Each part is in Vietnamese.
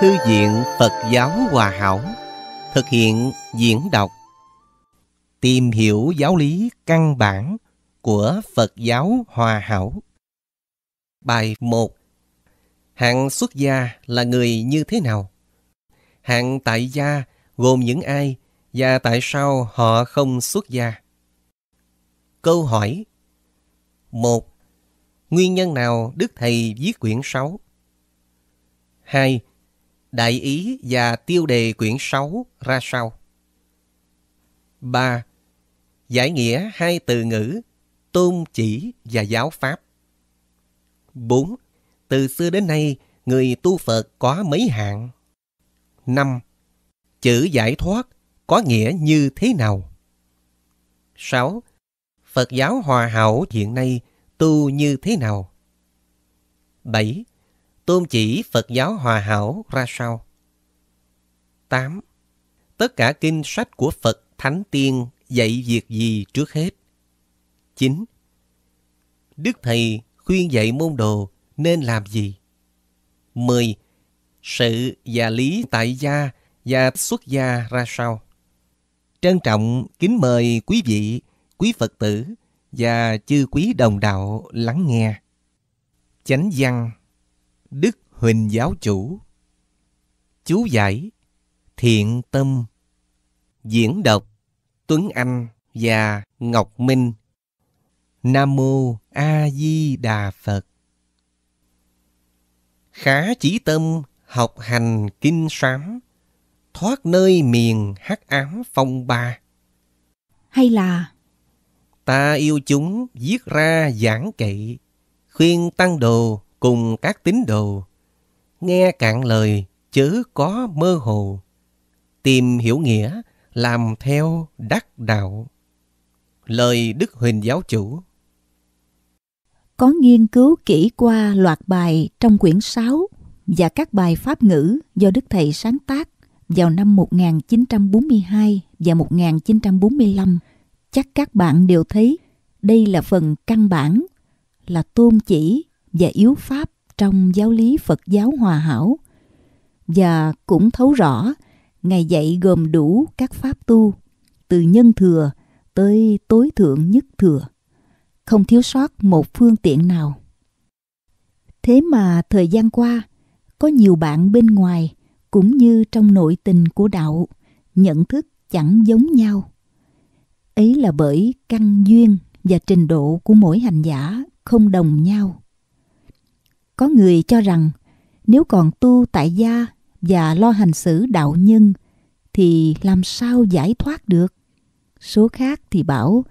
Thư viện Phật giáo Hòa Hảo Thực hiện diễn đọc Tìm hiểu giáo lý căn bản của Phật giáo Hòa Hảo Bài 1 Hạng xuất gia là người như thế nào? Hạng tại gia gồm những ai và tại sao họ không xuất gia? Câu hỏi 1. Nguyên nhân nào Đức Thầy viết quyển 6? 2 đại ý và tiêu đề quyển 6 ra sao 3. Giải nghĩa hai từ ngữ tôn chỉ và giáo pháp. 4. Từ xưa đến nay, người tu Phật có mấy hạng? 5. Chữ giải thoát có nghĩa như thế nào? 6. Phật giáo hòa hảo hiện nay tu như thế nào? 7 tôn chỉ Phật giáo hòa hảo ra sao. 8. Tất cả kinh sách của Phật Thánh Tiên dạy việc gì trước hết? 9. Đức Thầy khuyên dạy môn đồ nên làm gì? 10. Sự và lý tại gia và xuất gia ra sao? Trân trọng kính mời quý vị, quý Phật tử và chư quý đồng đạo lắng nghe. Chánh văn Đức Huỳnh Giáo Chủ Chú giải Thiện Tâm Diễn đọc Tuấn Anh và Ngọc Minh Nam Mô A Di Đà Phật Khá chỉ tâm học hành kinh sám Thoát nơi miền hắc ám phong ba Hay là Ta yêu chúng viết ra giảng kệ Khuyên tăng đồ cùng các tín đồ. Nghe cạn lời chớ có mơ hồ. Tìm hiểu nghĩa, làm theo đắc đạo. Lời Đức Huỳnh Giáo Chủ Có nghiên cứu kỹ qua loạt bài trong quyển 6 và các bài pháp ngữ do Đức Thầy sáng tác vào năm 1942 và 1945, chắc các bạn đều thấy đây là phần căn bản, là tôn chỉ và yếu pháp trong giáo lý Phật giáo hòa hảo và cũng thấu rõ ngày dạy gồm đủ các pháp tu từ nhân thừa tới tối thượng nhất thừa không thiếu sót một phương tiện nào. Thế mà thời gian qua, có nhiều bạn bên ngoài cũng như trong nội tình của đạo nhận thức chẳng giống nhau. Ấy là bởi căn duyên và trình độ của mỗi hành giả không đồng nhau. Có người cho rằng nếu còn tu tại gia và lo hành xử đạo nhân thì làm sao giải thoát được? Số khác thì bảo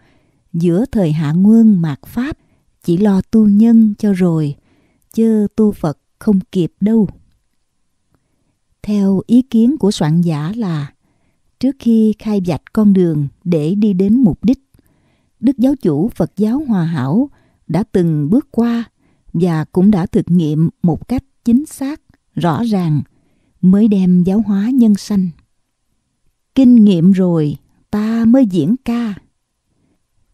giữa thời hạ nguyên mạt Pháp chỉ lo tu nhân cho rồi chớ tu Phật không kịp đâu. Theo ý kiến của soạn giả là trước khi khai vạch con đường để đi đến mục đích, Đức Giáo chủ Phật giáo Hòa Hảo đã từng bước qua và cũng đã thực nghiệm một cách chính xác, rõ ràng mới đem giáo hóa nhân sanh. Kinh nghiệm rồi, ta mới diễn ca.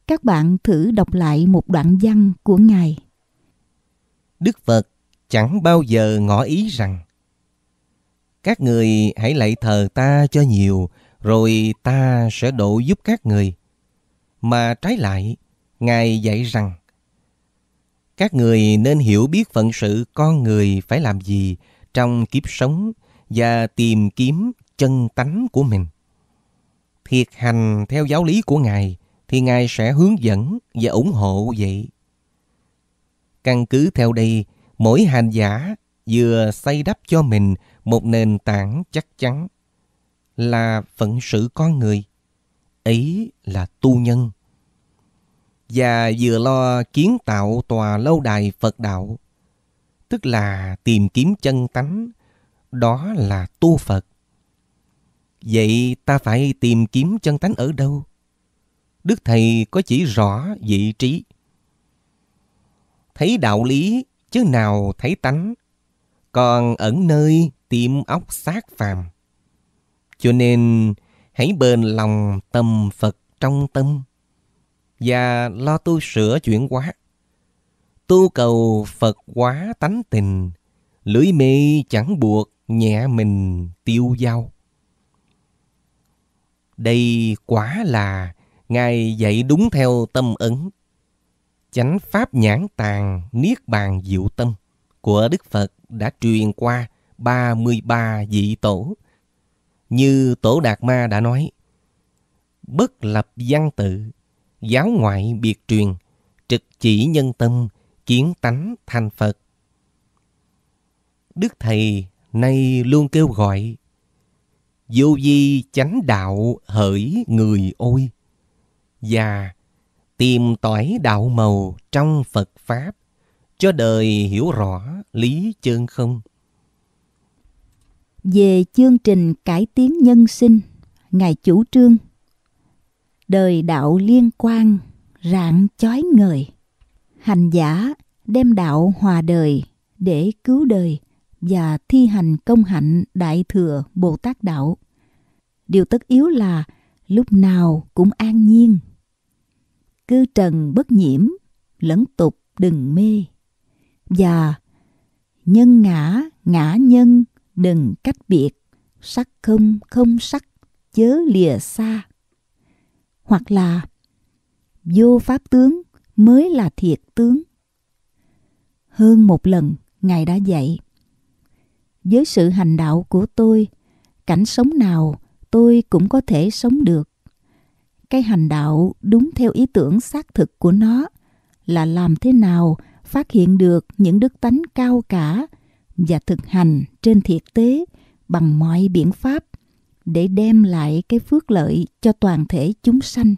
Các bạn thử đọc lại một đoạn văn của Ngài. Đức Phật chẳng bao giờ ngỏ ý rằng Các người hãy lạy thờ ta cho nhiều, rồi ta sẽ độ giúp các người. Mà trái lại, Ngài dạy rằng các người nên hiểu biết phận sự con người phải làm gì trong kiếp sống và tìm kiếm chân tánh của mình. Thiệt hành theo giáo lý của Ngài thì Ngài sẽ hướng dẫn và ủng hộ vậy. Căn cứ theo đây, mỗi hành giả vừa xây đắp cho mình một nền tảng chắc chắn là phận sự con người. Ấy là tu nhân và vừa lo kiến tạo tòa lâu đài Phật đạo, tức là tìm kiếm chân tánh, đó là tu Phật. Vậy ta phải tìm kiếm chân tánh ở đâu? Đức Thầy có chỉ rõ vị trí. Thấy đạo lý chứ nào thấy tánh, còn ẩn nơi tìm ốc xác phàm. Cho nên hãy bền lòng tâm Phật trong tâm và lo tu sửa chuyển quá, Tu cầu Phật hóa tánh tình, lưỡi mê chẳng buộc nhẹ mình tiêu dao. Đây quả là Ngài dạy đúng theo tâm ấn. Chánh pháp nhãn tàng niết bàn diệu tâm của Đức Phật đã truyền qua 33 vị tổ. Như Tổ Đạt Ma đã nói, bất lập văn tự, giáo ngoại biệt truyền, trực chỉ nhân tâm, kiến tánh thành Phật. Đức Thầy nay luôn kêu gọi Vô di chánh đạo hỡi người ôi Và tìm tỏi đạo màu trong Phật Pháp Cho đời hiểu rõ lý chân không Về chương trình cải tiến nhân sinh Ngài chủ trương đời đạo liên quan rạng chói ngời hành giả đem đạo hòa đời để cứu đời và thi hành công hạnh đại thừa bồ tát đạo điều tất yếu là lúc nào cũng an nhiên cư trần bất nhiễm lẫn tục đừng mê và nhân ngã ngã nhân đừng cách biệt sắc không không sắc chớ lìa xa hoặc là vô pháp tướng mới là thiệt tướng. Hơn một lần, Ngài đã dạy. Với sự hành đạo của tôi, cảnh sống nào tôi cũng có thể sống được. Cái hành đạo đúng theo ý tưởng xác thực của nó là làm thế nào phát hiện được những đức tánh cao cả và thực hành trên thiệt tế bằng mọi biện pháp để đem lại cái phước lợi cho toàn thể chúng sanh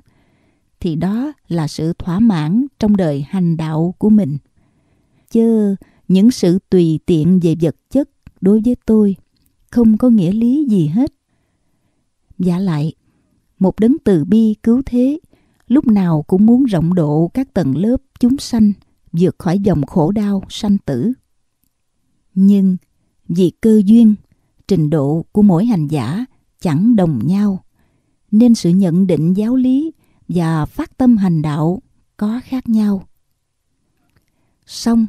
thì đó là sự thỏa mãn trong đời hành đạo của mình chứ những sự tùy tiện về vật chất đối với tôi không có nghĩa lý gì hết giả lại một đấng từ bi cứu thế lúc nào cũng muốn rộng độ các tầng lớp chúng sanh vượt khỏi dòng khổ đau sanh tử nhưng vì cơ duyên trình độ của mỗi hành giả chẳng đồng nhau, nên sự nhận định giáo lý và phát tâm hành đạo có khác nhau. Song,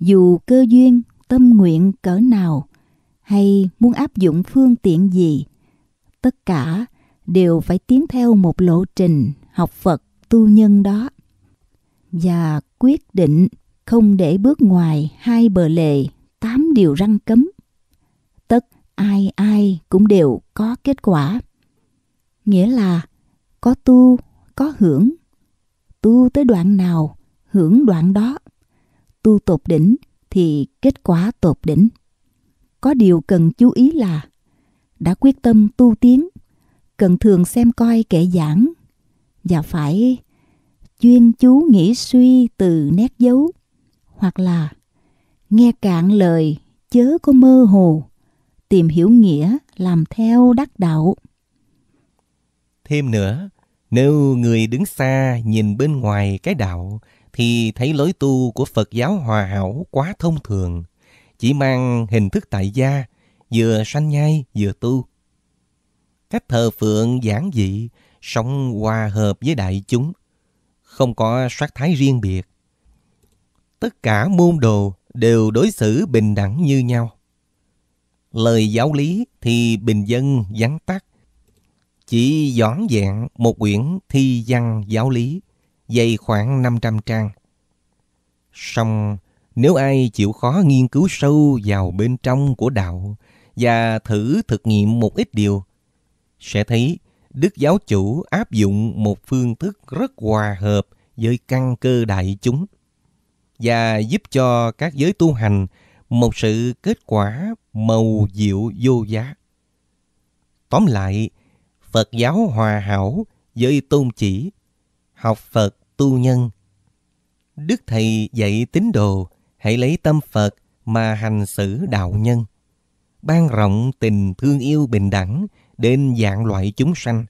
dù cơ duyên, tâm nguyện cỡ nào hay muốn áp dụng phương tiện gì, tất cả đều phải tiến theo một lộ trình học Phật tu nhân đó và quyết định không để bước ngoài hai bờ lề tám điều răng cấm ai ai cũng đều có kết quả. Nghĩa là có tu, có hưởng. Tu tới đoạn nào, hưởng đoạn đó. Tu tột đỉnh thì kết quả tột đỉnh. Có điều cần chú ý là đã quyết tâm tu tiến, cần thường xem coi kệ giảng và phải chuyên chú nghĩ suy từ nét dấu hoặc là nghe cạn lời chớ có mơ hồ tìm hiểu nghĩa, làm theo đắc đạo. Thêm nữa, nếu người đứng xa nhìn bên ngoài cái đạo thì thấy lối tu của Phật giáo hòa hảo quá thông thường, chỉ mang hình thức tại gia, vừa sanh nhai vừa tu. Cách thờ phượng giản dị, sống hòa hợp với đại chúng, không có sắc thái riêng biệt. Tất cả môn đồ đều đối xử bình đẳng như nhau lời giáo lý thì bình dân vắn tắt. Chỉ dõn dạng một quyển thi văn giáo lý, dày khoảng 500 trang. Song, nếu ai chịu khó nghiên cứu sâu vào bên trong của đạo và thử thực nghiệm một ít điều, sẽ thấy Đức Giáo Chủ áp dụng một phương thức rất hòa hợp với căn cơ đại chúng và giúp cho các giới tu hành một sự kết quả màu diệu vô giá. Tóm lại, Phật giáo hòa hảo với tôn chỉ học Phật tu nhân. Đức Thầy dạy tín đồ hãy lấy tâm Phật mà hành xử đạo nhân, ban rộng tình thương yêu bình đẳng đến dạng loại chúng sanh.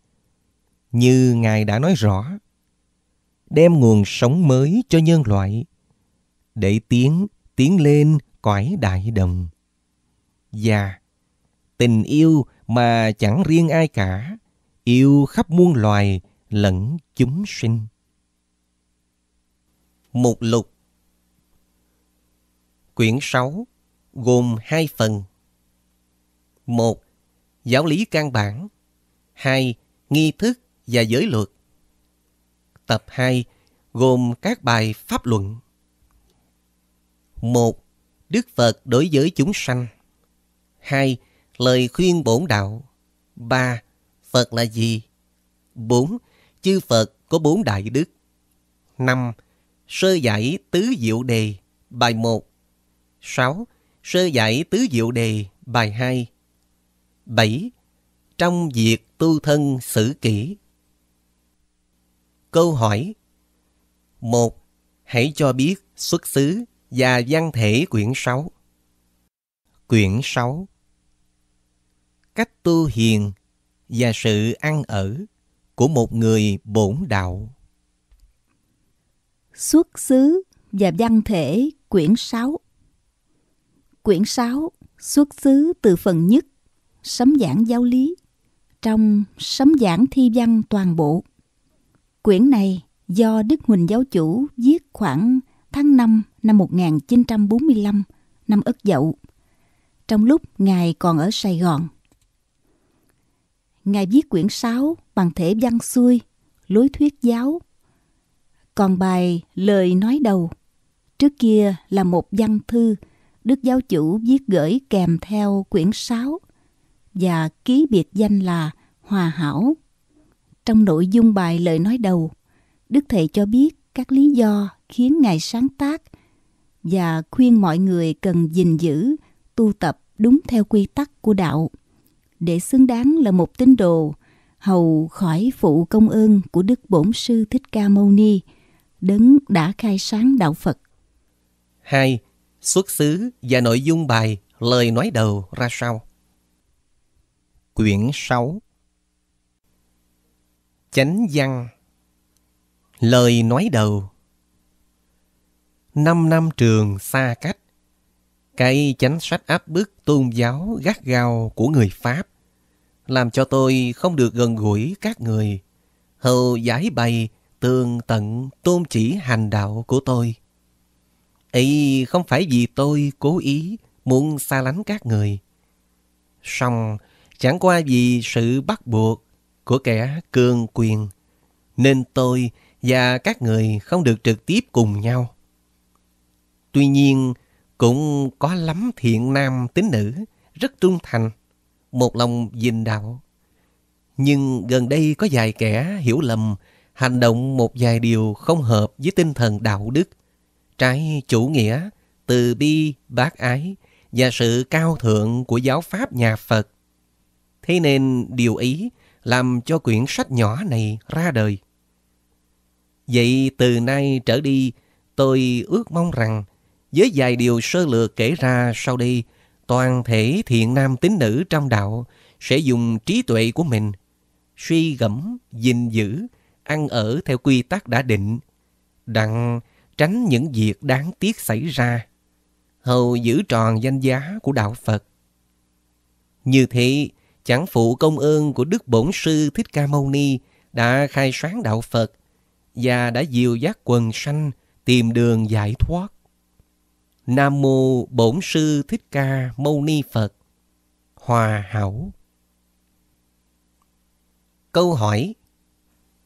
Như Ngài đã nói rõ, đem nguồn sống mới cho nhân loại, để tiến, tiến lên cõi đại đồng. Và tình yêu mà chẳng riêng ai cả, yêu khắp muôn loài lẫn chúng sinh. Mục lục Quyển 6 gồm hai phần. một Giáo lý căn bản hai Nghi thức và giới luật Tập 2 gồm các bài pháp luận một Đức Phật đối với chúng sanh. 2. Lời khuyên bổn đạo. 3. Phật là gì? 4. Chư Phật có bốn đại đức. 5. Sơ giải tứ diệu đề, bài 1. 6. Sơ giải tứ diệu đề, bài 2. 7. Trong việc tu thân xử kỹ. Câu hỏi 1. Hãy cho biết xuất xứ và văn thể quyển 6. Quyển 6 Cách tu hiền và sự ăn ở của một người bổn đạo. Xuất xứ và văn thể quyển 6 Quyển 6 xuất xứ từ phần nhất Sấm giảng giáo lý trong Sấm giảng thi văn toàn bộ. Quyển này do Đức Huỳnh Giáo Chủ viết khoảng tháng 5 năm 1945, năm Ất Dậu, trong lúc Ngài còn ở Sài Gòn. Ngài viết quyển 6 bằng thể văn xuôi, lối thuyết giáo. Còn bài Lời nói đầu, trước kia là một văn thư Đức Giáo Chủ viết gửi kèm theo quyển 6 và ký biệt danh là Hòa Hảo. Trong nội dung bài lời nói đầu, Đức Thầy cho biết các lý do khiến Ngài sáng tác và khuyên mọi người cần gìn giữ, tu tập đúng theo quy tắc của đạo để xứng đáng là một tín đồ hầu khỏi phụ công ơn của Đức Bổn Sư Thích Ca Mâu Ni, đấng đã khai sáng đạo Phật. 2. Xuất xứ và nội dung bài Lời nói đầu ra sao? Quyển 6 Chánh văn Lời nói đầu năm năm trường xa cách. Cái chánh sách áp bức tôn giáo gắt gao của người Pháp làm cho tôi không được gần gũi các người. Hầu giải bày tường tận tôn chỉ hành đạo của tôi. Ý không phải vì tôi cố ý muốn xa lánh các người. Song chẳng qua vì sự bắt buộc của kẻ cường quyền nên tôi và các người không được trực tiếp cùng nhau. Tuy nhiên, cũng có lắm thiện nam tín nữ, rất trung thành, một lòng dình đạo. Nhưng gần đây có vài kẻ hiểu lầm, hành động một vài điều không hợp với tinh thần đạo đức, trái chủ nghĩa, từ bi, bác ái và sự cao thượng của giáo pháp nhà Phật. Thế nên điều ý làm cho quyển sách nhỏ này ra đời. Vậy từ nay trở đi, tôi ước mong rằng với vài điều sơ lược kể ra sau đây, toàn thể thiện nam tín nữ trong đạo sẽ dùng trí tuệ của mình suy gẫm, gìn giữ, ăn ở theo quy tắc đã định, đặng tránh những việc đáng tiếc xảy ra, hầu giữ tròn danh giá của đạo Phật. Như thế, chẳng phụ công ơn của Đức Bổn Sư Thích Ca Mâu Ni đã khai sáng đạo Phật và đã dìu dắt quần sanh tìm đường giải thoát. Nam mô Bổn sư Thích Ca Mâu Ni Phật. Hòa hảo. Câu hỏi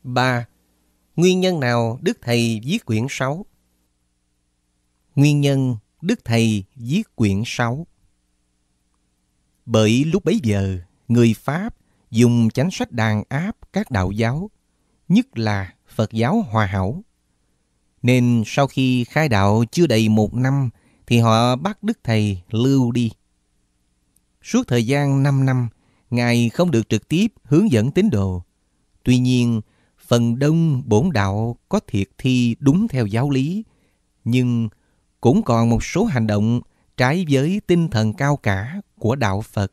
3. Nguyên nhân nào Đức Thầy viết quyển 6? Nguyên nhân Đức Thầy viết quyển 6 Bởi lúc bấy giờ, người Pháp dùng chánh sách đàn áp các đạo giáo, nhất là Phật giáo Hòa Hảo. Nên sau khi khai đạo chưa đầy một năm, thì họ bắt Đức Thầy lưu đi. Suốt thời gian 5 năm, Ngài không được trực tiếp hướng dẫn tín đồ. Tuy nhiên, phần đông bổn đạo có thiệt thi đúng theo giáo lý, nhưng cũng còn một số hành động trái với tinh thần cao cả của đạo Phật.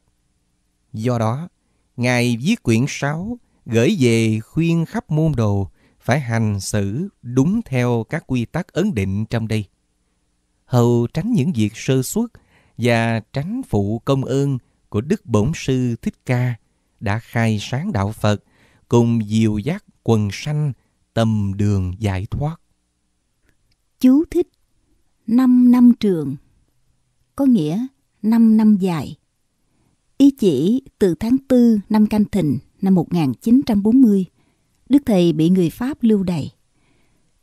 Do đó, Ngài viết quyển 6 gửi về khuyên khắp môn đồ phải hành xử đúng theo các quy tắc ấn định trong đây hầu tránh những việc sơ suất và tránh phụ công ơn của Đức Bổn Sư Thích Ca đã khai sáng đạo Phật cùng dìu dắt quần sanh tầm đường giải thoát. Chú thích năm năm trường có nghĩa năm năm dài. Ý chỉ từ tháng 4 năm Canh Thìn năm 1940, Đức Thầy bị người Pháp lưu đày.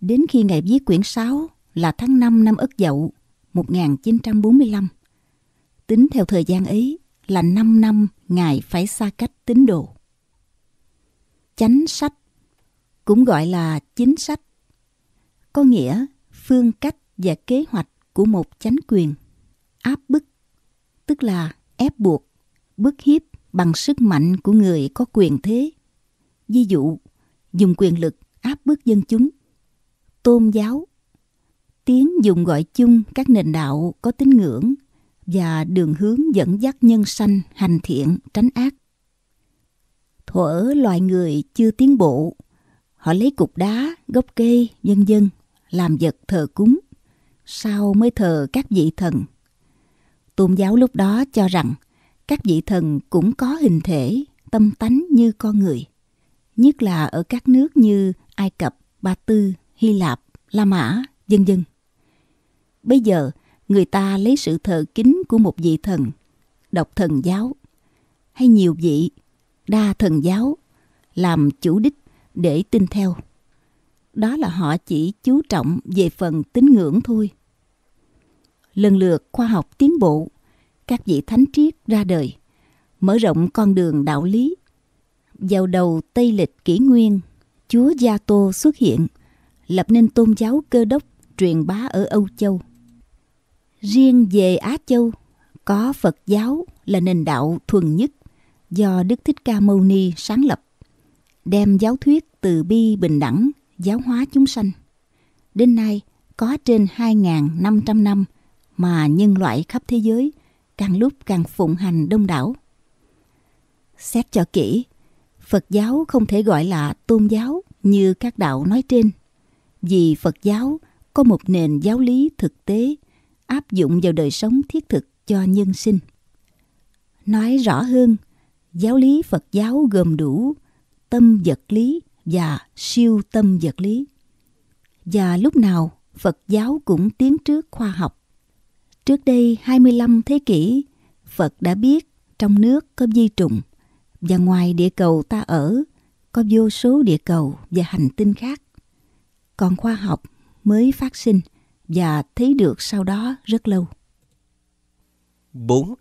Đến khi Ngài viết quyển 6 là tháng 5 năm Ất Dậu 1945. Tính theo thời gian ấy là 5 năm Ngài phải xa cách tín đồ. Chánh sách cũng gọi là chính sách, có nghĩa phương cách và kế hoạch của một chánh quyền áp bức, tức là ép buộc, bức hiếp bằng sức mạnh của người có quyền thế. Ví dụ, dùng quyền lực áp bức dân chúng. Tôn giáo tiếng dùng gọi chung các nền đạo có tín ngưỡng và đường hướng dẫn dắt nhân sanh hành thiện tránh ác thuở loài người chưa tiến bộ họ lấy cục đá gốc cây vân vân làm vật thờ cúng sau mới thờ các vị thần tôn giáo lúc đó cho rằng các vị thần cũng có hình thể tâm tánh như con người nhất là ở các nước như ai cập ba tư hy lạp la mã vân vân Bây giờ, người ta lấy sự thờ kính của một vị thần, độc thần giáo, hay nhiều vị, đa thần giáo, làm chủ đích để tin theo. Đó là họ chỉ chú trọng về phần tín ngưỡng thôi. Lần lượt khoa học tiến bộ, các vị thánh triết ra đời, mở rộng con đường đạo lý. Vào đầu Tây lịch kỷ nguyên, Chúa Gia Tô xuất hiện, lập nên tôn giáo cơ đốc truyền bá ở Âu Châu – Riêng về Á Châu, có Phật giáo là nền đạo thuần nhất do Đức Thích Ca Mâu Ni sáng lập, đem giáo thuyết từ bi bình đẳng giáo hóa chúng sanh. Đến nay, có trên 2.500 năm mà nhân loại khắp thế giới càng lúc càng phụng hành đông đảo. Xét cho kỹ, Phật giáo không thể gọi là tôn giáo như các đạo nói trên, vì Phật giáo có một nền giáo lý thực tế áp dụng vào đời sống thiết thực cho nhân sinh. Nói rõ hơn, giáo lý Phật giáo gồm đủ tâm vật lý và siêu tâm vật lý. Và lúc nào Phật giáo cũng tiến trước khoa học. Trước đây 25 thế kỷ, Phật đã biết trong nước có vi trùng và ngoài địa cầu ta ở có vô số địa cầu và hành tinh khác. Còn khoa học mới phát sinh – và thấy được sau đó rất lâu. 4.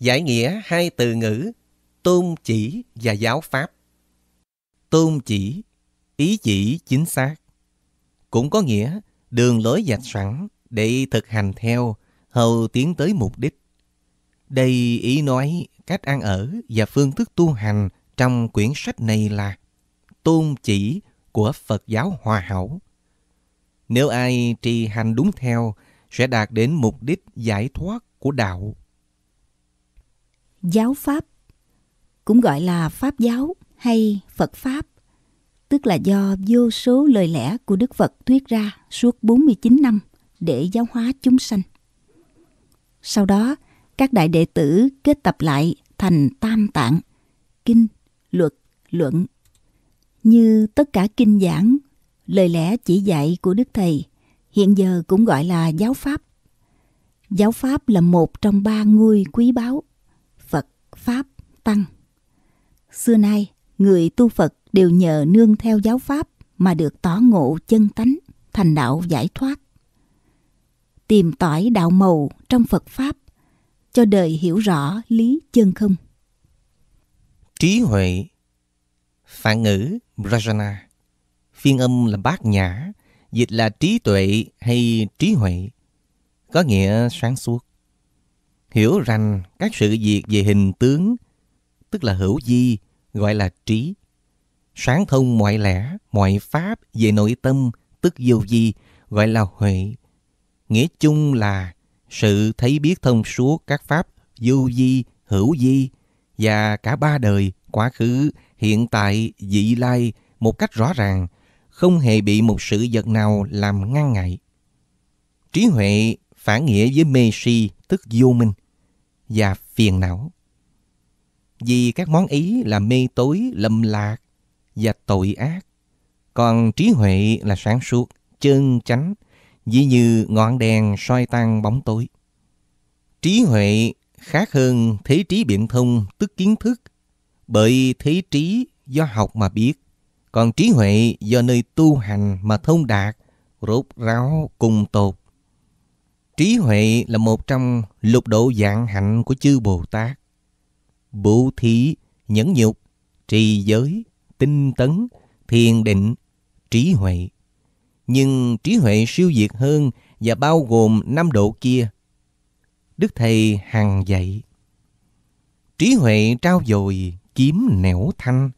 Giải nghĩa hai từ ngữ tôn chỉ và giáo pháp. Tôn chỉ, ý chỉ chính xác. Cũng có nghĩa đường lối dạch sẵn để thực hành theo hầu tiến tới mục đích. Đây ý nói cách ăn ở và phương thức tu hành trong quyển sách này là tôn chỉ của Phật giáo Hòa Hảo nếu ai trì hành đúng theo, sẽ đạt đến mục đích giải thoát của đạo. Giáo Pháp cũng gọi là Pháp giáo hay Phật Pháp, tức là do vô số lời lẽ của Đức Phật thuyết ra suốt 49 năm để giáo hóa chúng sanh. Sau đó, các đại đệ tử kết tập lại thành tam tạng, kinh, luật, luận. Như tất cả kinh giảng lời lẽ chỉ dạy của Đức Thầy, hiện giờ cũng gọi là giáo Pháp. Giáo Pháp là một trong ba ngôi quý báu, Phật, Pháp, Tăng. Xưa nay, người tu Phật đều nhờ nương theo giáo Pháp mà được tỏ ngộ chân tánh, thành đạo giải thoát. Tìm tỏi đạo màu trong Phật Pháp, cho đời hiểu rõ lý chân không. Trí huệ Phản ngữ Brajana phiên âm là bát nhã, dịch là trí tuệ hay trí huệ, có nghĩa sáng suốt. Hiểu rằng các sự việc về hình tướng, tức là hữu di, gọi là trí. Sáng thông mọi lẽ, mọi pháp về nội tâm, tức vô di, gọi là huệ. Nghĩa chung là sự thấy biết thông suốt các pháp vô di, hữu di và cả ba đời, quá khứ, hiện tại, dị lai một cách rõ ràng không hề bị một sự vật nào làm ngăn ngại. Trí huệ phản nghĩa với mê si tức vô minh và phiền não. Vì các món ý là mê tối, lầm lạc và tội ác. Còn trí huệ là sáng suốt, chân chánh, dĩ như ngọn đèn soi tan bóng tối. Trí huệ khác hơn thế trí biện thông tức kiến thức, bởi thế trí do học mà biết, còn trí huệ do nơi tu hành mà thông đạt, rốt ráo cùng tột. Trí huệ là một trong lục độ dạng hạnh của chư Bồ Tát. Bố thí, nhẫn nhục, trì giới, tinh tấn, thiền định, trí huệ. Nhưng trí huệ siêu diệt hơn và bao gồm năm độ kia. Đức Thầy hằng dạy. Trí huệ trao dồi kiếm nẻo thanh,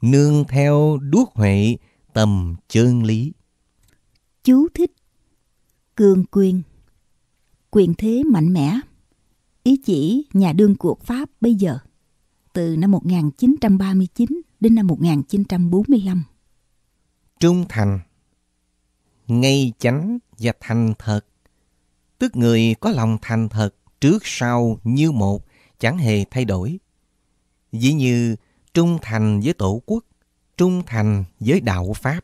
nương theo đuốc huệ tầm chân lý. Chú thích Cương quyền Quyền thế mạnh mẽ Ý chỉ nhà đương cuộc Pháp bây giờ từ năm 1939 đến năm 1945. Trung thành Ngay chánh và thành thật Tức người có lòng thành thật trước sau như một, chẳng hề thay đổi. Dĩ như trung thành với tổ quốc, trung thành với đạo Pháp.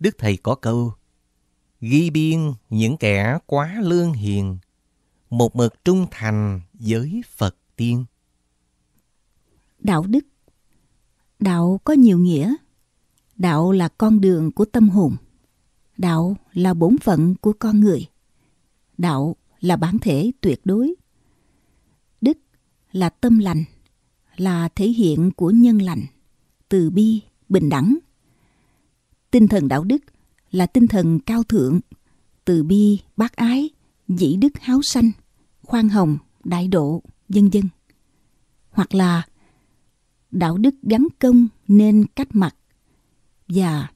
Đức Thầy có câu, ghi biên những kẻ quá lương hiền, một mực trung thành với Phật tiên. Đạo đức Đạo có nhiều nghĩa. Đạo là con đường của tâm hồn. Đạo là bổn phận của con người. Đạo là bản thể tuyệt đối. Đức là tâm lành là thể hiện của nhân lành, từ bi, bình đẳng. Tinh thần đạo đức là tinh thần cao thượng, từ bi, bác ái, dĩ đức háo sanh, khoan hồng, đại độ, dân dân; Hoặc là đạo đức gắn công nên cách mặt và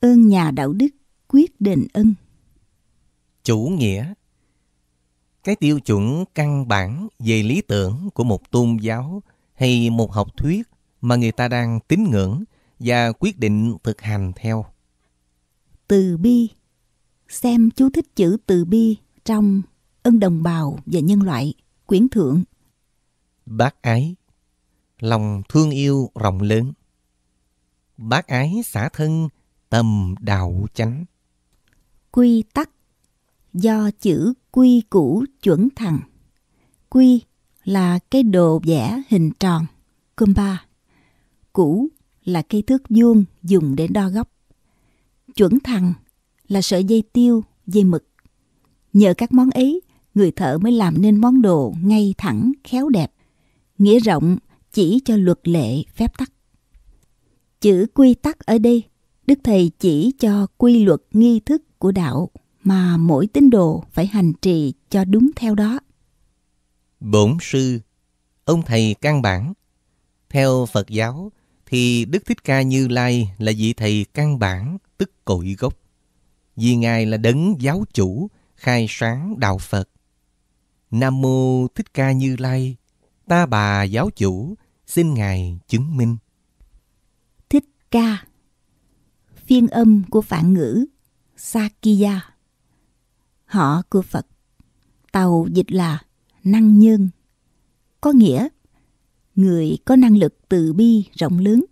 ơn nhà đạo đức quyết đền ân. Chủ nghĩa Cái tiêu chuẩn căn bản về lý tưởng của một tôn giáo – hay một học thuyết mà người ta đang tín ngưỡng và quyết định thực hành theo. Từ bi Xem chú thích chữ từ bi trong Ân đồng bào và nhân loại, quyển thượng. Bác ái Lòng thương yêu rộng lớn Bác ái xã thân tầm đạo chánh Quy tắc Do chữ quy củ chuẩn thẳng Quy là cái đồ vẽ hình tròn, kumba. củ là cây thước vuông dùng để đo góc. Chuẩn thằng là sợi dây tiêu, dây mực. Nhờ các món ấy, người thợ mới làm nên món đồ ngay thẳng, khéo đẹp. Nghĩa rộng chỉ cho luật lệ phép tắc. Chữ quy tắc ở đây, Đức Thầy chỉ cho quy luật nghi thức của đạo mà mỗi tín đồ phải hành trì cho đúng theo đó. Bổn sư, ông thầy căn bản. Theo Phật giáo thì Đức Thích Ca Như Lai là vị thầy căn bản, tức cội gốc. Vì Ngài là đấng giáo chủ, khai sáng đạo Phật. Nam mô Thích Ca Như Lai, ta bà giáo chủ, xin Ngài chứng minh. Thích Ca Phiên âm của phản ngữ Sakya Họ của Phật Tàu dịch là năng nhân. Có nghĩa, người có năng lực từ bi rộng lớn.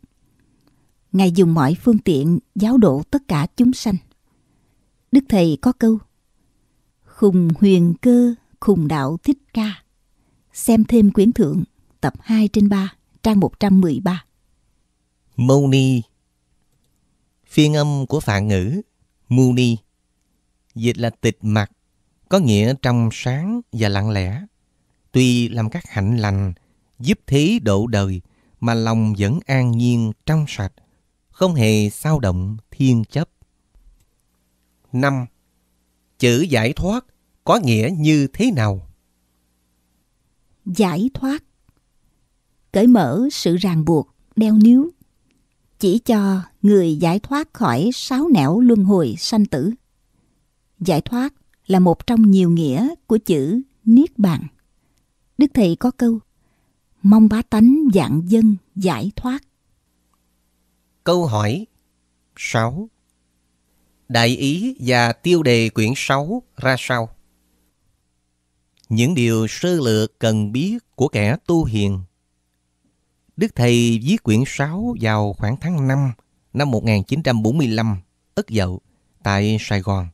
Ngài dùng mọi phương tiện giáo độ tất cả chúng sanh. Đức Thầy có câu, Khùng huyền cơ, khùng đạo thích ca. Xem thêm quyển thượng, tập 2 trên 3, trang 113. Mâu Ni Phiên âm của phạn ngữ Muni Dịch là tịch mặt Có nghĩa trong sáng và lặng lẽ tuy làm các hạnh lành, giúp thế độ đời, mà lòng vẫn an nhiên trong sạch, không hề sao động thiên chấp. năm Chữ giải thoát có nghĩa như thế nào? Giải thoát Cởi mở sự ràng buộc, đeo níu, chỉ cho người giải thoát khỏi sáu nẻo luân hồi sanh tử. Giải thoát là một trong nhiều nghĩa của chữ Niết Bàn. Đức Thầy có câu, mong bá tánh dạng dân giải thoát. Câu hỏi 6 Đại ý và tiêu đề quyển 6 ra sao? Những điều sơ lược cần biết của kẻ tu hiền Đức Thầy viết quyển 6 vào khoảng tháng 5 năm 1945, Ất Dậu, tại Sài Gòn.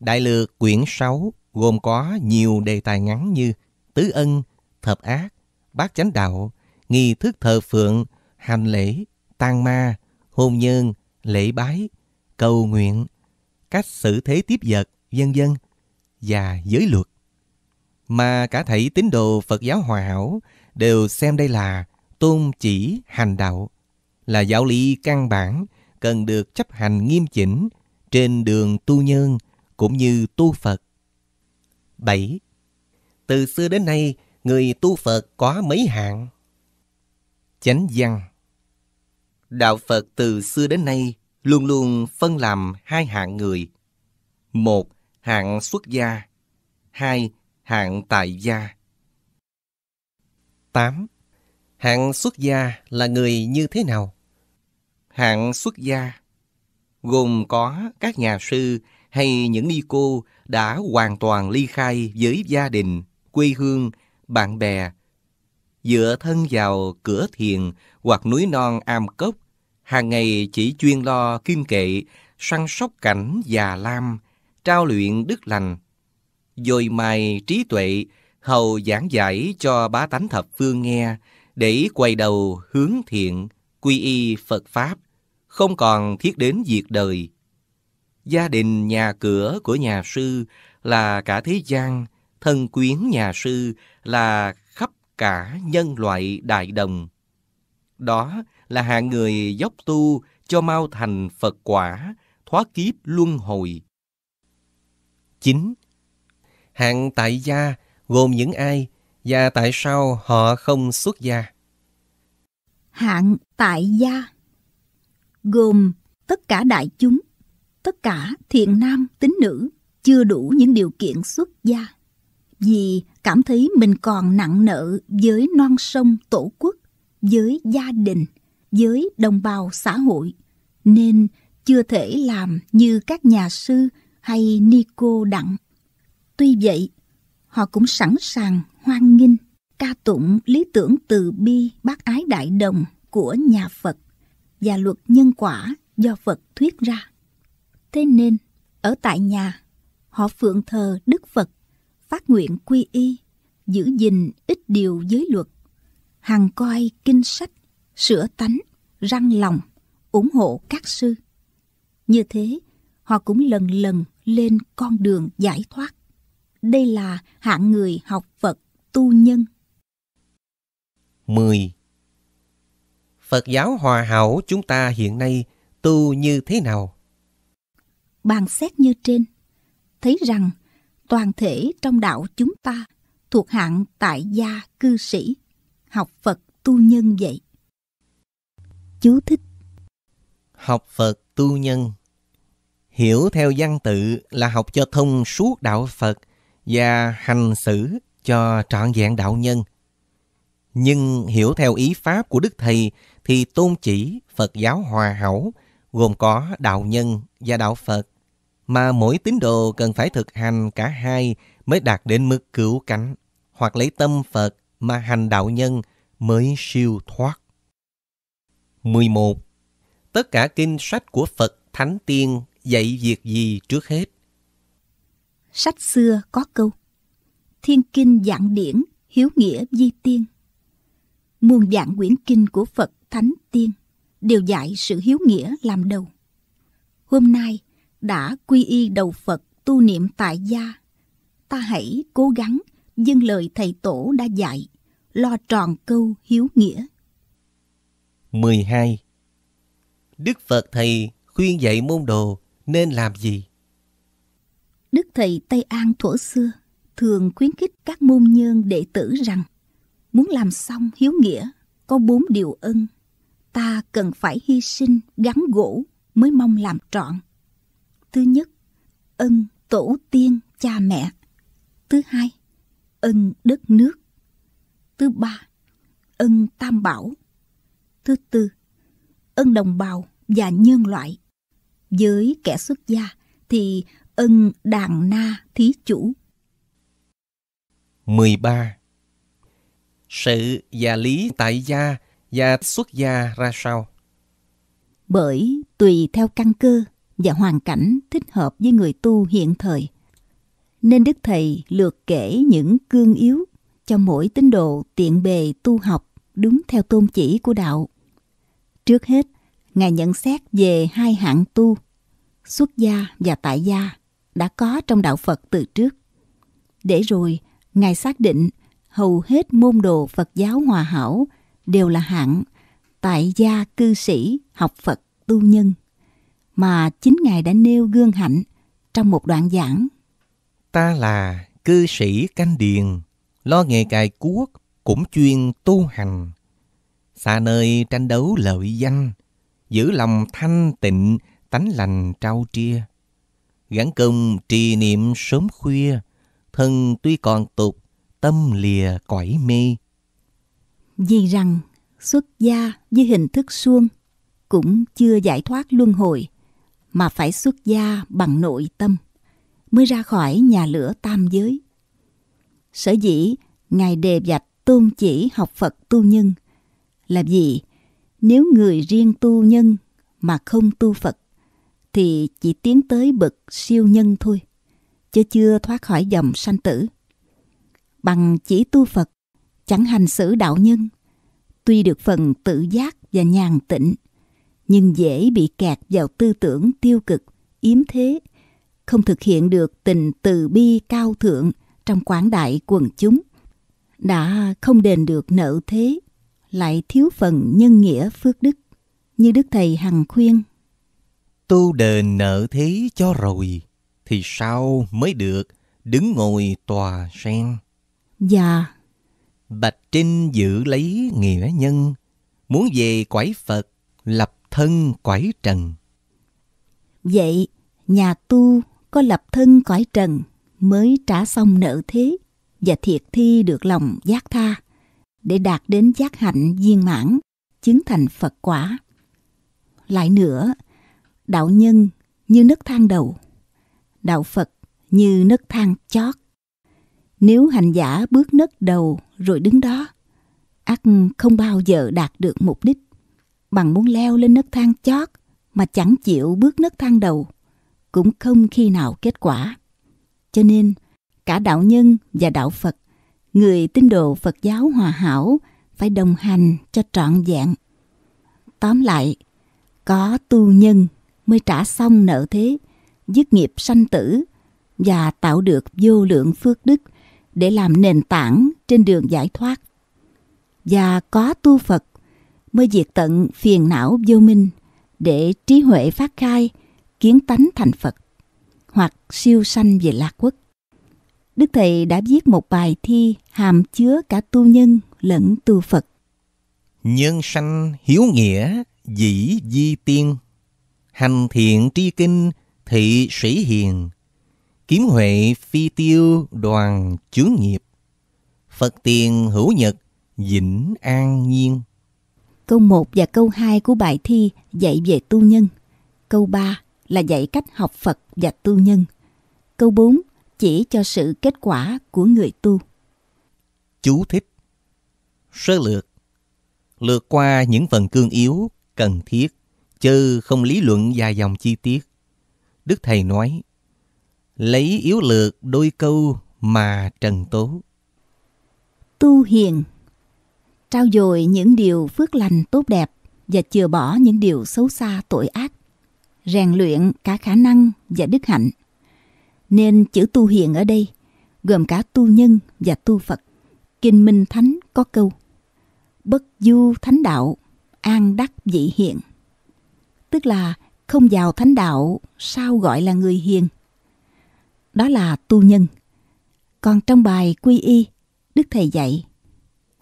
Đại lược quyển 6 gồm có nhiều đề tài ngắn như tứ ân, thập ác, bát chánh đạo, nghi thức thờ phượng, hành lễ, tang ma, hôn nhân, lễ bái, cầu nguyện, cách xử thế tiếp vật, vân vân và giới luật. Mà cả thảy tín đồ Phật giáo hòa hảo đều xem đây là tôn chỉ hành đạo, là giáo lý căn bản cần được chấp hành nghiêm chỉnh trên đường tu nhân cũng như tu Phật. 7 từ xưa đến nay, người tu Phật có mấy hạng? Chánh văn Đạo Phật từ xưa đến nay luôn luôn phân làm hai hạng người. Một, hạng xuất gia. Hai, hạng tại gia. 8. Hạng xuất gia là người như thế nào? Hạng xuất gia gồm có các nhà sư hay những ni cô đã hoàn toàn ly khai với gia đình quê hương, bạn bè. Dựa thân vào cửa thiền hoặc núi non am cốc, hàng ngày chỉ chuyên lo kim kệ, săn sóc cảnh già lam, trao luyện đức lành. Dồi mài trí tuệ, hầu giảng giải cho bá tánh thập phương nghe, để quay đầu hướng thiện, quy y Phật Pháp, không còn thiết đến việc đời. Gia đình nhà cửa của nhà sư là cả thế gian, thân quyến nhà sư là khắp cả nhân loại đại đồng. Đó là hạng người dốc tu cho mau thành Phật quả, thoát kiếp luân hồi. 9. Hạng tại gia gồm những ai và tại sao họ không xuất gia? Hạng tại gia gồm tất cả đại chúng, tất cả thiện nam tín nữ chưa đủ những điều kiện xuất gia vì cảm thấy mình còn nặng nợ với non sông tổ quốc, với gia đình, với đồng bào xã hội, nên chưa thể làm như các nhà sư hay Nico Đặng. Tuy vậy, họ cũng sẵn sàng hoan nghênh, ca tụng lý tưởng từ bi bác ái đại đồng của nhà Phật và luật nhân quả do Phật thuyết ra. Thế nên, ở tại nhà, họ phượng thờ Đức Phật phát nguyện quy y, giữ gìn ít điều giới luật, hàng coi kinh sách, sửa tánh, răng lòng, ủng hộ các sư. Như thế, họ cũng lần lần lên con đường giải thoát. Đây là hạng người học Phật tu nhân. 10. Phật giáo hòa hảo chúng ta hiện nay tu như thế nào? Bàn xét như trên, thấy rằng toàn thể trong đạo chúng ta thuộc hạng tại gia cư sĩ, học Phật tu nhân vậy. Chú thích Học Phật tu nhân Hiểu theo văn tự là học cho thông suốt đạo Phật và hành xử cho trọn vẹn đạo nhân. Nhưng hiểu theo ý pháp của Đức Thầy thì tôn chỉ Phật giáo hòa hảo gồm có đạo nhân và đạo Phật mà mỗi tín đồ cần phải thực hành cả hai mới đạt đến mức cứu cánh, hoặc lấy tâm Phật mà hành đạo nhân mới siêu thoát. 11. Tất cả kinh sách của Phật Thánh Tiên dạy việc gì trước hết? Sách xưa có câu Thiên Kinh dạng điển, hiếu nghĩa di tiên. Muôn dạng quyển kinh của Phật Thánh Tiên đều dạy sự hiếu nghĩa làm đầu. Hôm nay, đã quy y đầu Phật tu niệm tại gia, ta hãy cố gắng dâng lời thầy tổ đã dạy, lo tròn câu hiếu nghĩa. 12. Đức Phật Thầy khuyên dạy môn đồ nên làm gì? Đức Thầy Tây An thuở xưa thường khuyến khích các môn nhân đệ tử rằng muốn làm xong hiếu nghĩa có bốn điều ân ta cần phải hy sinh gắn gỗ mới mong làm trọn thứ nhất, ân tổ tiên cha mẹ. Thứ hai, ân đất nước. Thứ ba, ân tam bảo. Thứ tư, ân đồng bào và nhân loại. Với kẻ xuất gia thì ân đàn na thí chủ. 13. Sự và lý tại gia và xuất gia ra sao? Bởi tùy theo căn cơ và hoàn cảnh thích hợp với người tu hiện thời. Nên Đức Thầy lược kể những cương yếu cho mỗi tín đồ tiện bề tu học đúng theo tôn chỉ của đạo. Trước hết, Ngài nhận xét về hai hạng tu, xuất gia và tại gia, đã có trong đạo Phật từ trước. Để rồi, Ngài xác định hầu hết môn đồ Phật giáo hòa hảo đều là hạng tại gia cư sĩ học Phật tu nhân mà chính Ngài đã nêu gương hạnh trong một đoạn giảng. Ta là cư sĩ canh điền, lo nghề cài cuốc, cũng chuyên tu hành. Xa nơi tranh đấu lợi danh, giữ lòng thanh tịnh, tánh lành trao tria. Gắn công trì niệm sớm khuya, thân tuy còn tục, tâm lìa cõi mê. Vì rằng xuất gia với hình thức suông cũng chưa giải thoát luân hồi – mà phải xuất gia bằng nội tâm mới ra khỏi nhà lửa tam giới. Sở dĩ Ngài đề dạch tôn chỉ học Phật tu nhân là gì? Nếu người riêng tu nhân mà không tu Phật thì chỉ tiến tới bậc siêu nhân thôi, chứ chưa thoát khỏi dòng sanh tử. Bằng chỉ tu Phật, chẳng hành xử đạo nhân, tuy được phần tự giác và nhàn tịnh, nhưng dễ bị kẹt vào tư tưởng tiêu cực, yếm thế, không thực hiện được tình từ bi cao thượng trong quảng đại quần chúng, đã không đền được nợ thế, lại thiếu phần nhân nghĩa phước đức, như Đức Thầy Hằng khuyên. Tu đền nợ thế cho rồi, thì sao mới được đứng ngồi tòa sen? Dạ. Bạch Trinh giữ lấy nghĩa nhân, muốn về quải Phật lập thân cõi trần. Vậy, nhà tu có lập thân cõi trần mới trả xong nợ thế và thiệt thi được lòng giác tha để đạt đến giác hạnh viên mãn, chứng thành Phật quả. Lại nữa, đạo nhân như nấc thang đầu, đạo Phật như nấc thang chót. Nếu hành giả bước nấc đầu rồi đứng đó, ắt không bao giờ đạt được mục đích bằng muốn leo lên nấc thang chót mà chẳng chịu bước nấc thang đầu, cũng không khi nào kết quả. Cho nên, cả đạo nhân và đạo Phật, người tín đồ Phật giáo hòa hảo phải đồng hành cho trọn vẹn. Tóm lại, có tu nhân mới trả xong nợ thế, dứt nghiệp sanh tử và tạo được vô lượng phước đức để làm nền tảng trên đường giải thoát. Và có tu Phật mới diệt tận phiền não vô minh để trí huệ phát khai, kiến tánh thành Phật hoặc siêu sanh về lạc quốc. Đức Thầy đã viết một bài thi hàm chứa cả tu nhân lẫn tu Phật. Nhân sanh hiếu nghĩa dĩ di tiên, hành thiện tri kinh thị sĩ hiền, kiếm huệ phi tiêu đoàn chướng nghiệp, Phật tiền hữu nhật vĩnh an nhiên. Câu 1 và câu 2 của bài thi dạy về tu nhân. Câu 3 là dạy cách học Phật và tu nhân. Câu 4 chỉ cho sự kết quả của người tu. Chú thích Sơ lược Lược qua những phần cương yếu, cần thiết, chứ không lý luận dài dòng chi tiết. Đức Thầy nói Lấy yếu lược đôi câu mà trần tố. Tu hiền trao dồi những điều phước lành tốt đẹp và chừa bỏ những điều xấu xa tội ác, rèn luyện cả khả năng và đức hạnh. Nên chữ tu hiền ở đây gồm cả tu nhân và tu Phật. Kinh Minh Thánh có câu Bất du thánh đạo, an đắc dị hiện. Tức là không vào thánh đạo sao gọi là người hiền. Đó là tu nhân. Còn trong bài quy y, Đức Thầy dạy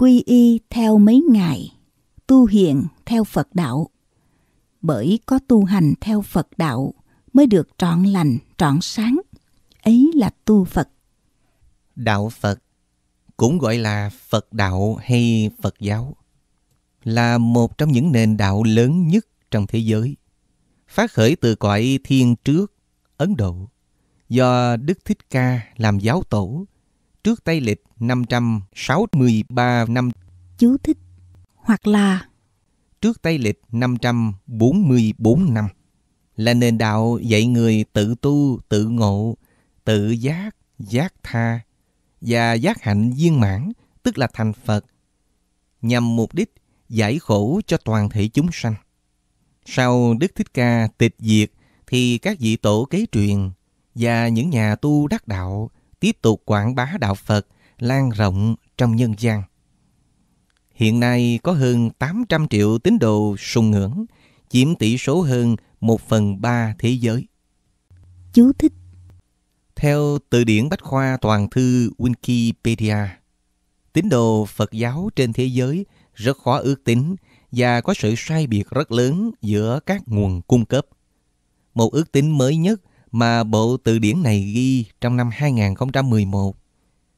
quy y theo mấy ngày, tu hiện theo Phật đạo. Bởi có tu hành theo Phật đạo mới được trọn lành, trọn sáng. Ấy là tu Phật. Đạo Phật cũng gọi là Phật đạo hay Phật giáo là một trong những nền đạo lớn nhất trong thế giới. Phát khởi từ cõi thiên trước, Ấn Độ, do Đức Thích Ca làm giáo tổ, trước Tây Lịch 563 năm. Chú thích hoặc là trước Tây lịch 544 năm là nền đạo dạy người tự tu, tự ngộ, tự giác, giác tha và giác hạnh viên mãn, tức là thành Phật, nhằm mục đích giải khổ cho toàn thể chúng sanh. Sau Đức Thích Ca tịch diệt thì các vị tổ kế truyền và những nhà tu đắc đạo tiếp tục quảng bá đạo Phật lan rộng trong nhân gian. Hiện nay có hơn 800 triệu tín đồ sùng ngưỡng, chiếm tỷ số hơn 1 phần 3 thế giới. Chú thích Theo từ điển Bách Khoa Toàn Thư Wikipedia, tín đồ Phật giáo trên thế giới rất khó ước tính và có sự sai biệt rất lớn giữa các nguồn cung cấp. Một ước tính mới nhất mà bộ từ điển này ghi trong năm 2011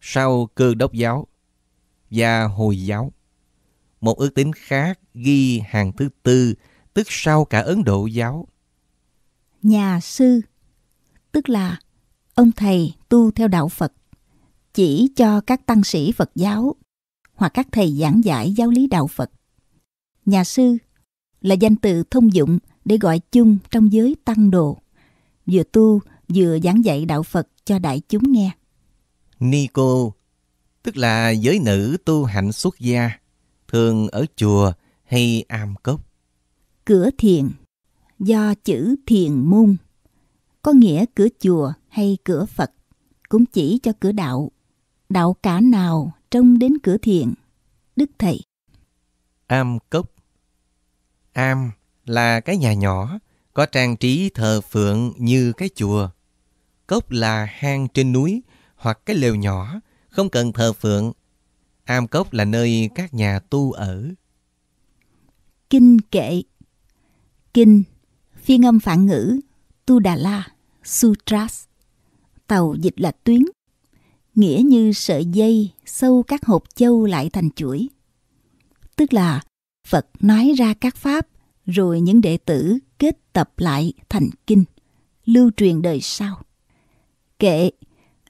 sau cơ đốc giáo và Hồi giáo. Một ước tính khác ghi hàng thứ tư, tức sau cả Ấn Độ giáo. Nhà sư, tức là ông thầy tu theo đạo Phật, chỉ cho các tăng sĩ Phật giáo hoặc các thầy giảng giải giáo lý đạo Phật. Nhà sư là danh từ thông dụng để gọi chung trong giới tăng đồ, vừa tu vừa giảng dạy đạo Phật cho đại chúng nghe. Nico, tức là giới nữ tu hạnh xuất gia, thường ở chùa hay am cốc. Cửa thiền, do chữ thiền môn, có nghĩa cửa chùa hay cửa Phật, cũng chỉ cho cửa đạo. Đạo cả nào trông đến cửa thiền, Đức Thầy. Am cốc Am là cái nhà nhỏ, có trang trí thờ phượng như cái chùa. Cốc là hang trên núi, hoặc cái lều nhỏ, không cần thờ phượng. Am cốc là nơi các nhà tu ở. Kinh kệ Kinh, phiên âm phản ngữ, Tu Đà La, Sutras. Tàu dịch là tuyến, nghĩa như sợi dây sâu các hộp châu lại thành chuỗi. Tức là Phật nói ra các pháp, rồi những đệ tử kết tập lại thành kinh, lưu truyền đời sau. Kệ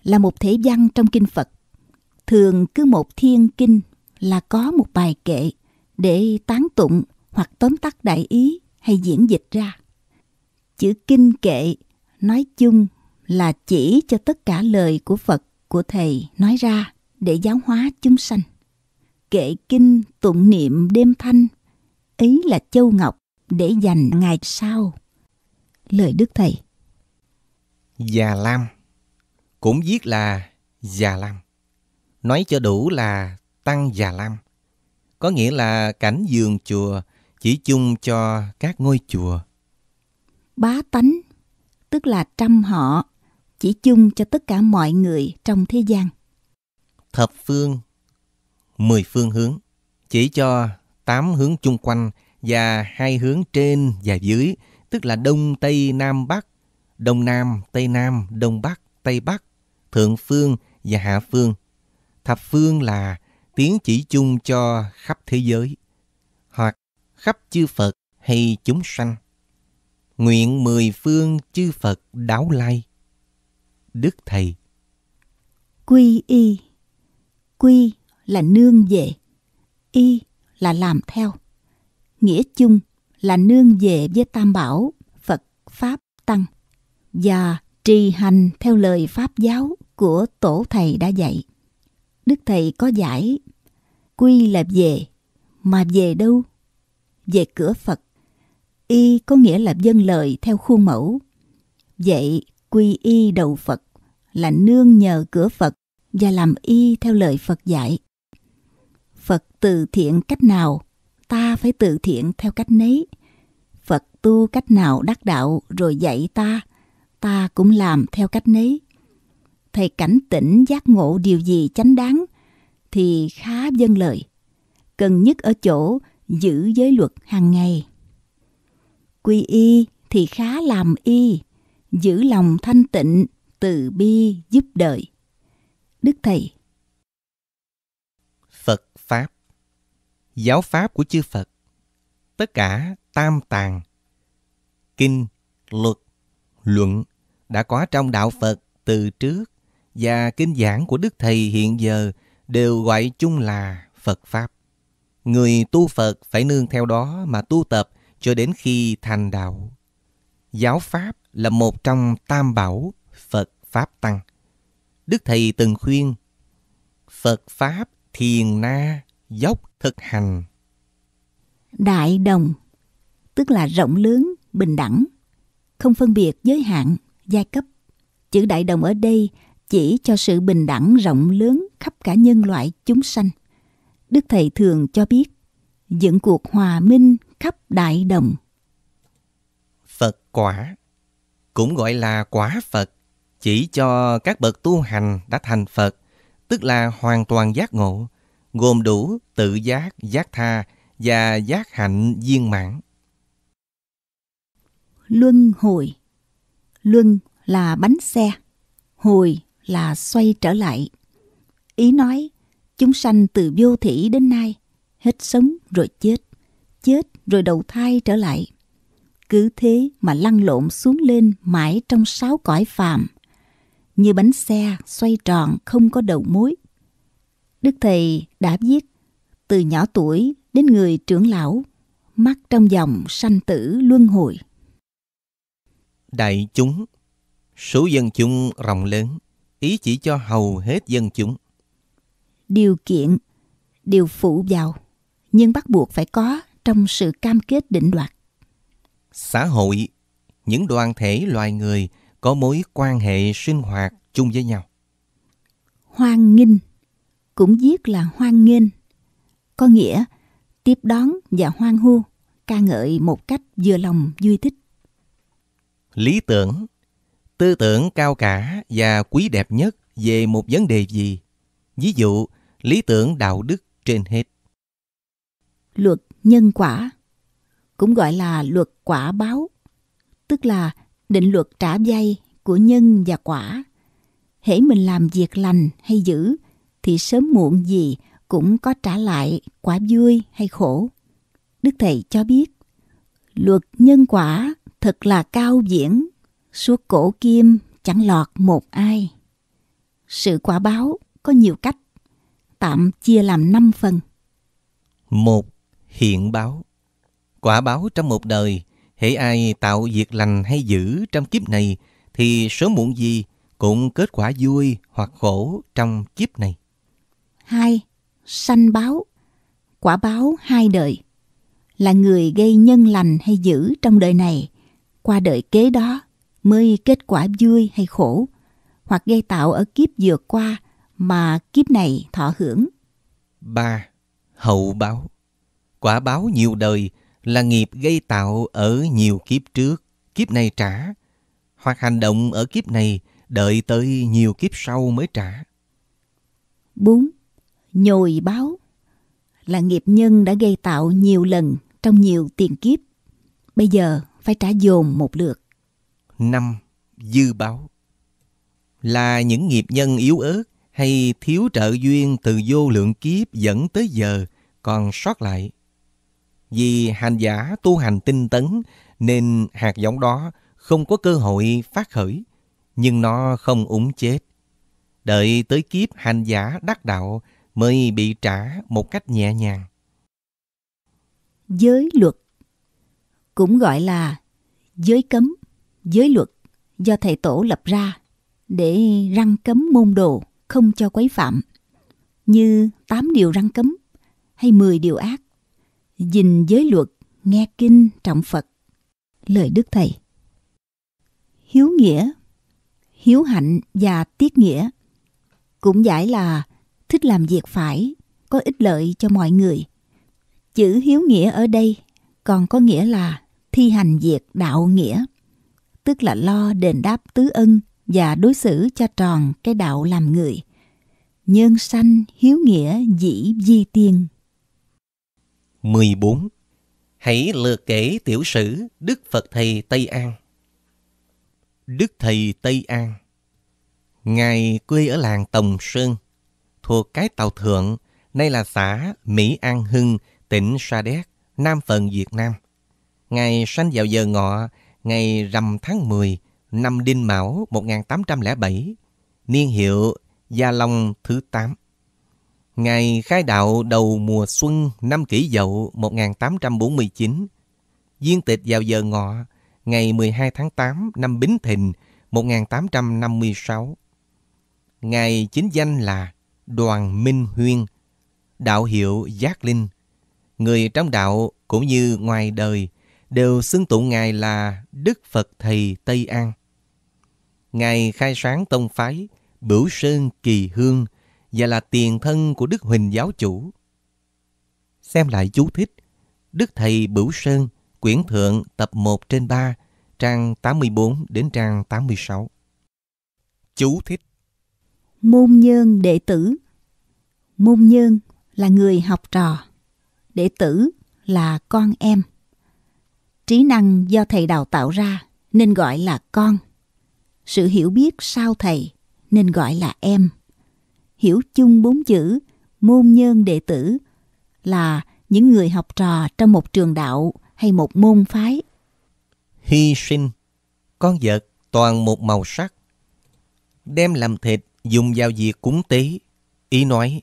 là một thể văn trong kinh Phật. Thường cứ một thiên kinh là có một bài kệ để tán tụng hoặc tóm tắt đại ý hay diễn dịch ra. Chữ kinh kệ nói chung là chỉ cho tất cả lời của Phật, của Thầy nói ra để giáo hóa chúng sanh. Kệ kinh tụng niệm đêm thanh, ý là châu ngọc để dành ngày sau. Lời Đức Thầy Già Lam cũng viết là già lam. Nói cho đủ là tăng già lam. Có nghĩa là cảnh giường chùa chỉ chung cho các ngôi chùa. Bá tánh, tức là trăm họ, chỉ chung cho tất cả mọi người trong thế gian. Thập phương, mười phương hướng, chỉ cho tám hướng chung quanh và hai hướng trên và dưới, tức là đông, tây, nam, bắc, đông nam, tây nam, đông bắc, tây bắc, thượng phương và hạ phương. Thập phương là tiếng chỉ chung cho khắp thế giới, hoặc khắp chư Phật hay chúng sanh. Nguyện mười phương chư Phật đáo lai. Đức Thầy Quy y Quy là nương về, y là làm theo. Nghĩa chung là nương về với Tam Bảo, Phật, Pháp, Tăng và trì hành theo lời Pháp giáo của tổ thầy đã dạy. Đức thầy có giải, quy là về, mà về đâu? Về cửa Phật. Y có nghĩa là dân vâng lời theo khuôn mẫu. Vậy quy y đầu Phật là nương nhờ cửa Phật và làm y theo lời Phật dạy. Phật từ thiện cách nào, ta phải từ thiện theo cách nấy. Phật tu cách nào đắc đạo rồi dạy ta, ta cũng làm theo cách nấy thầy cảnh tỉnh giác ngộ điều gì chánh đáng thì khá dân vâng lời. Cần nhất ở chỗ giữ giới luật hàng ngày. Quy y thì khá làm y, giữ lòng thanh tịnh, từ bi giúp đời. Đức Thầy Phật Pháp Giáo Pháp của chư Phật Tất cả tam tàng Kinh, luật, luận đã có trong đạo Phật từ trước và kinh giảng của Đức Thầy hiện giờ đều gọi chung là Phật Pháp. Người tu Phật phải nương theo đó mà tu tập cho đến khi thành đạo. Giáo Pháp là một trong tam bảo Phật Pháp Tăng. Đức Thầy từng khuyên Phật Pháp thiền na dốc thực hành. Đại đồng, tức là rộng lớn, bình đẳng, không phân biệt giới hạn, giai cấp. Chữ đại đồng ở đây chỉ cho sự bình đẳng rộng lớn khắp cả nhân loại chúng sanh. Đức Thầy thường cho biết, dựng cuộc hòa minh khắp đại đồng. Phật quả cũng gọi là quả Phật, chỉ cho các bậc tu hành đã thành Phật, tức là hoàn toàn giác ngộ, gồm đủ tự giác, giác tha và giác hạnh viên mãn. Luân hồi Luân là bánh xe, hồi là xoay trở lại. Ý nói, chúng sanh từ vô thủy đến nay, hết sống rồi chết, chết rồi đầu thai trở lại. Cứ thế mà lăn lộn xuống lên mãi trong sáu cõi phàm, như bánh xe xoay tròn không có đầu mối. Đức Thầy đã viết, từ nhỏ tuổi đến người trưởng lão, mắc trong dòng sanh tử luân hồi. Đại chúng, số dân chúng rộng lớn, ý chỉ cho hầu hết dân chúng. Điều kiện, điều phụ vào, nhưng bắt buộc phải có trong sự cam kết định đoạt. Xã hội, những đoàn thể loài người có mối quan hệ sinh hoạt chung với nhau. Hoan nghênh, cũng viết là hoan nghênh, có nghĩa tiếp đón và hoan hô, ca ngợi một cách vừa lòng vui thích. Lý tưởng tư tưởng cao cả và quý đẹp nhất về một vấn đề gì. Ví dụ, lý tưởng đạo đức trên hết. Luật nhân quả cũng gọi là luật quả báo, tức là định luật trả dây của nhân và quả. Hễ mình làm việc lành hay dữ thì sớm muộn gì cũng có trả lại quả vui hay khổ. Đức Thầy cho biết, luật nhân quả thật là cao diễn. Suốt cổ kim chẳng lọt một ai. Sự quả báo có nhiều cách, tạm chia làm năm phần. một Hiện báo Quả báo trong một đời, hễ ai tạo việc lành hay dữ trong kiếp này, thì sớm muộn gì cũng kết quả vui hoặc khổ trong kiếp này. Hai Sanh báo Quả báo hai đời Là người gây nhân lành hay dữ trong đời này, qua đời kế đó mới kết quả vui hay khổ, hoặc gây tạo ở kiếp vừa qua mà kiếp này thọ hưởng. 3. Hậu báo Quả báo nhiều đời là nghiệp gây tạo ở nhiều kiếp trước, kiếp này trả, hoặc hành động ở kiếp này đợi tới nhiều kiếp sau mới trả. 4. Nhồi báo là nghiệp nhân đã gây tạo nhiều lần trong nhiều tiền kiếp. Bây giờ phải trả dồn một lượt năm Dư báo Là những nghiệp nhân yếu ớt hay thiếu trợ duyên từ vô lượng kiếp dẫn tới giờ còn sót lại. Vì hành giả tu hành tinh tấn nên hạt giống đó không có cơ hội phát khởi, nhưng nó không úng chết. Đợi tới kiếp hành giả đắc đạo mới bị trả một cách nhẹ nhàng. Giới luật cũng gọi là giới cấm giới luật do thầy tổ lập ra để răng cấm môn đồ không cho quấy phạm như tám điều răng cấm hay 10 điều ác. Dình giới luật, nghe kinh, trọng Phật. Lời Đức Thầy Hiếu nghĩa, hiếu hạnh và tiết nghĩa. Cũng giải là thích làm việc phải, có ích lợi cho mọi người. Chữ hiếu nghĩa ở đây còn có nghĩa là thi hành việc đạo nghĩa tức là lo đền đáp tứ ân và đối xử cho tròn cái đạo làm người. Nhân sanh hiếu nghĩa dĩ di tiên. 14. Hãy lượt kể tiểu sử Đức Phật Thầy Tây An. Đức Thầy Tây An Ngài quê ở làng Tồng Sơn, thuộc cái tàu thượng, nay là xã Mỹ An Hưng, tỉnh Sa Đéc, Nam phần Việt Nam. Ngài sanh vào giờ ngọ ngày rằm tháng 10 năm Đinh Mão 1807, niên hiệu Gia Long thứ 8. Ngày khai đạo đầu mùa xuân năm kỷ dậu 1849, viên tịch vào giờ ngọ, ngày 12 tháng 8 năm Bính Thìn 1856. ngày chính danh là Đoàn Minh Huyên, đạo hiệu Giác Linh. Người trong đạo cũng như ngoài đời – đều xưng tụng Ngài là Đức Phật Thầy Tây An. Ngài khai sáng tông phái Bửu Sơn Kỳ Hương và là tiền thân của Đức Huỳnh Giáo Chủ. Xem lại chú thích, Đức Thầy Bửu Sơn, quyển thượng tập 1 trên 3, trang 84 đến trang 86. Chú thích Môn nhân đệ tử Môn nhân là người học trò, đệ tử là con em trí năng do thầy đào tạo ra nên gọi là con. Sự hiểu biết sau thầy nên gọi là em. Hiểu chung bốn chữ môn nhân đệ tử là những người học trò trong một trường đạo hay một môn phái. Hy sinh, con vật toàn một màu sắc. Đem làm thịt dùng vào việc cúng tế. Ý nói,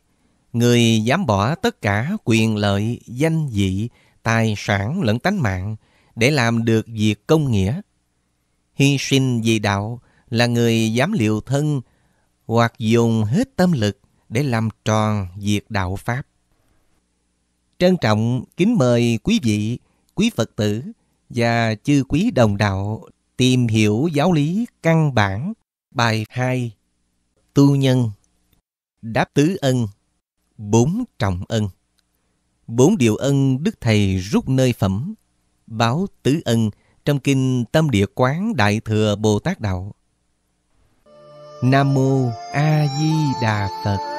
người dám bỏ tất cả quyền lợi, danh vị, tài sản lẫn tánh mạng để làm được việc công nghĩa. Hy sinh vì đạo là người dám liều thân hoặc dùng hết tâm lực để làm tròn việc đạo Pháp. Trân trọng kính mời quý vị, quý Phật tử và chư quý đồng đạo tìm hiểu giáo lý căn bản bài 2 Tu nhân Đáp tứ ân Bốn trọng ân Bốn điều ân Đức Thầy rút nơi phẩm báo tứ ân trong kinh Tâm Địa Quán Đại Thừa Bồ Tát Đạo. Nam mô A Di Đà Phật.